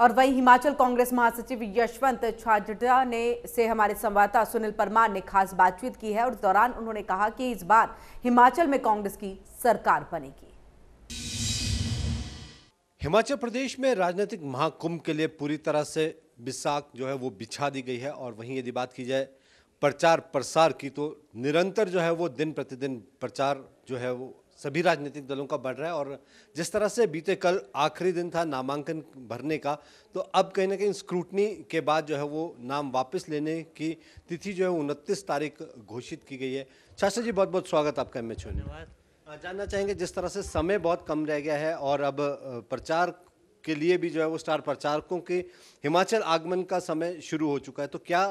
और वहीं हिमाचल कांग्रेस महासचिव यशवंत छाजडा ने से हमारे संवाददाता सुनील परमार ने खास बातचीत की है और दौरान उन्होंने कहा कि इस बार हिमाचल में कांग्रेस की सरकार बनेगी हिमाचल प्रदेश में राजनीतिक महाकुंभ के लिए पूरी तरह से बिसाख जो है वो बिछा दी गई है और वहीं यदि बात की जाए प्रचार प्रसार की तो निरंतर जो है वो दिन प्रतिदिन प्रचार जो है वो सभी राजनीतिक दलों का बढ़ रहा है और जिस तरह से बीते कल आखिरी दिन था नामांकन भरने का तो अब कहीं ना कहीं स्क्रूटनी के बाद जो है वो नाम वापस लेने की तिथि जो है उनतीस तारीख घोषित की गई है शास्त्र जी बहुत बहुत स्वागत आपका एम एच धन्यवाद जानना चाहेंगे जिस तरह से समय बहुत कम रह गया है और अब प्रचार के लिए भी जो है वो स्टार प्रचारकों के हिमाचल आगमन का समय शुरू हो चुका है तो क्या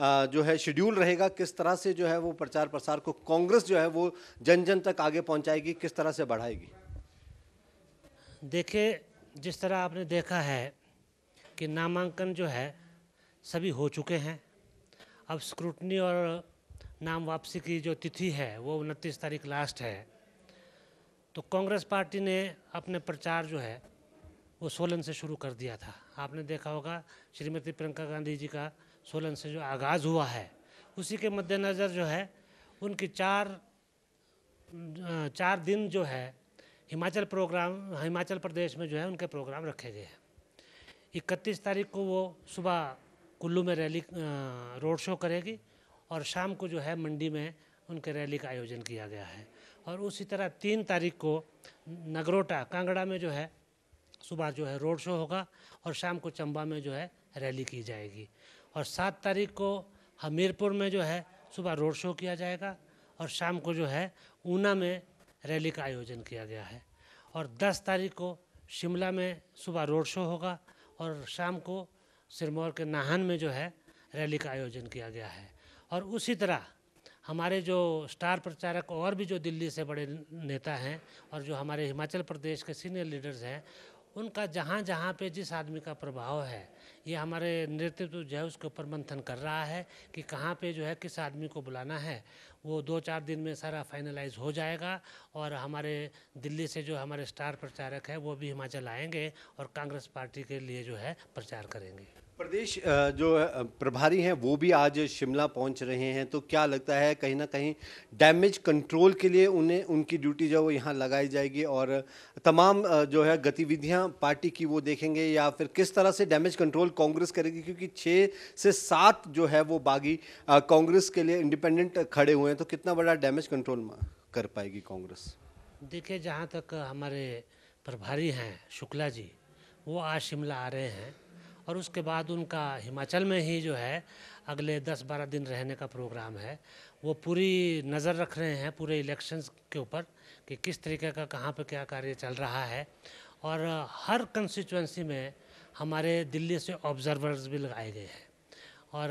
जो है शेड्यूल रहेगा किस तरह से जो है वो प्रचार प्रसार को कांग्रेस जो है वो जन जन तक आगे पहुंचाएगी किस तरह से बढ़ाएगी देखिए जिस तरह आपने देखा है कि नामांकन जो है सभी हो चुके हैं अब स्क्रूटनी और नाम वापसी की जो तिथि है वो उनतीस तारीख लास्ट है तो कांग्रेस पार्टी ने अपने प्रचार जो है वो सोलन से शुरू कर दिया था आपने देखा होगा श्रीमती प्रियंका गांधी जी का सोलन से जो आगाज़ हुआ है उसी के मद्देनज़र जो है उनकी चार चार दिन जो है हिमाचल प्रोग्राम हिमाचल प्रदेश में जो है उनके प्रोग्राम रखे गए हैं इकतीस तारीख को वो सुबह कुल्लू में रैली रोड शो करेगी और शाम को जो है मंडी में उनके रैली का आयोजन किया गया है और उसी तरह तीन तारीख को नगरोटा कांगड़ा में जो है सुबह जो है रोड शो होगा और शाम को चंबा में जो है रैली की जाएगी और सात तारीख को हमीरपुर में जो है सुबह रोड शो किया जाएगा और शाम को जो है ऊना में रैली का आयोजन किया गया है और दस तारीख को शिमला में सुबह रोड शो होगा और शाम को सिरमौर के नाहन में जो है रैली का आयोजन किया गया है और उसी तरह हमारे जो स्टार प्रचारक और भी जो दिल्ली से बड़े नेता हैं और जो हमारे हिमाचल प्रदेश के सीनियर लीडर्स हैं उनका जहाँ जहाँ पे जिस आदमी का प्रभाव है ये हमारे नेतृत्व जो है उसके ऊपर मंथन कर रहा है कि कहाँ पे जो है किस आदमी को बुलाना है वो दो चार दिन में सारा फाइनलाइज हो जाएगा और हमारे दिल्ली से जो हमारे स्टार प्रचारक है वो भी हिमाचल आएंगे और कांग्रेस पार्टी के लिए जो है प्रचार करेंगे प्रदेश जो प्रभारी हैं वो भी आज शिमला पहुंच रहे हैं तो क्या लगता है कहीं ना कहीं डैमेज कंट्रोल के लिए उन्हें उनकी ड्यूटी जो है वो यहाँ लगाई जाएगी और तमाम जो है गतिविधियां पार्टी की वो देखेंगे या फिर किस तरह से डैमेज कंट्रोल कांग्रेस करेगी क्योंकि छः से सात जो है वो बागी कांग्रेस के लिए इंडिपेंडेंट खड़े हुए हैं तो कितना बड़ा डैमेज कंट्रोल कर पाएगी कांग्रेस देखिए जहाँ तक हमारे प्रभारी हैं शुक्ला जी वो आज शिमला आ रहे हैं और उसके बाद उनका हिमाचल में ही जो है अगले 10-12 दिन रहने का प्रोग्राम है वो पूरी नज़र रख रहे हैं पूरे इलेक्शंस के ऊपर कि किस तरीके का कहाँ पे क्या कार्य चल रहा है और हर कंस्टिट्यूंसी में हमारे दिल्ली से ऑब्जर्वर्स भी लगाए गए हैं और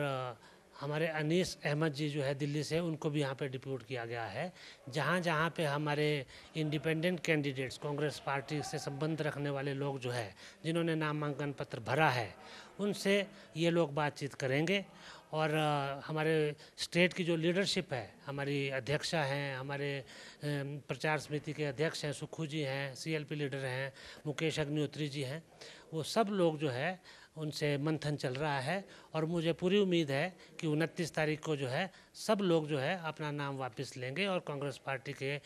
हमारे अनीस अहमद जी जो है दिल्ली से उनको भी यहाँ पे डिप्यूट किया गया है जहाँ जहाँ पे हमारे इंडिपेंडेंट कैंडिडेट्स कांग्रेस पार्टी से संबंध रखने वाले लोग जो है जिन्होंने नामांकन पत्र भरा है उनसे ये लोग बातचीत करेंगे और हमारे स्टेट की जो लीडरशिप है हमारी अध्यक्षा हैं हमारे प्रचार समिति के अध्यक्ष हैं सुखू जी हैं सीएलपी लीडर हैं मुकेश अग्निहोत्री जी हैं वो सब लोग जो है उनसे मंथन चल रहा है और मुझे पूरी उम्मीद है कि उनतीस तारीख को जो है सब लोग जो है अपना नाम वापस लेंगे और कांग्रेस पार्टी के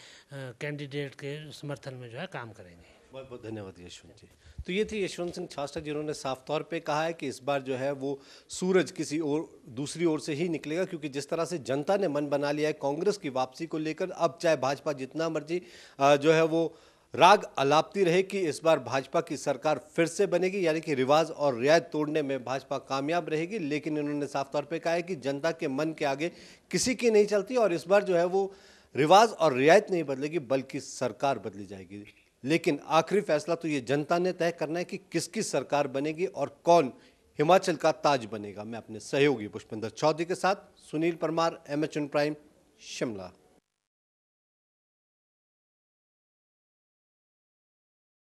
कैंडिडेट के समर्थन में जो है काम करेंगे बहुत बहुत धन्यवाद यशवंत जी तो ये थी यशवंत सिंह छास्टा जिन्होंने साफ तौर पे कहा है कि इस बार जो है वो सूरज किसी और दूसरी ओर से ही निकलेगा क्योंकि जिस तरह से जनता ने मन बना लिया है कांग्रेस की वापसी को लेकर अब चाहे भाजपा जितना मर्जी जो है वो राग अलापती रहे कि इस बार भाजपा की सरकार फिर से बनेगी यानी कि रिवाज और रियायत तोड़ने में भाजपा कामयाब रहेगी लेकिन इन्होंने साफ तौर पे कहा है कि जनता के मन के आगे किसी की नहीं चलती और इस बार जो है वो रिवाज और रियायत नहीं बदलेगी बल्कि सरकार बदली जाएगी लेकिन आखिरी फैसला तो ये जनता ने तय करना है कि किसकी सरकार बनेगी और कौन हिमाचल का ताज बनेगा मैं अपने सहयोगी पुष्पेंद्र चौधरी के साथ सुनील परमार एम प्राइम शिमला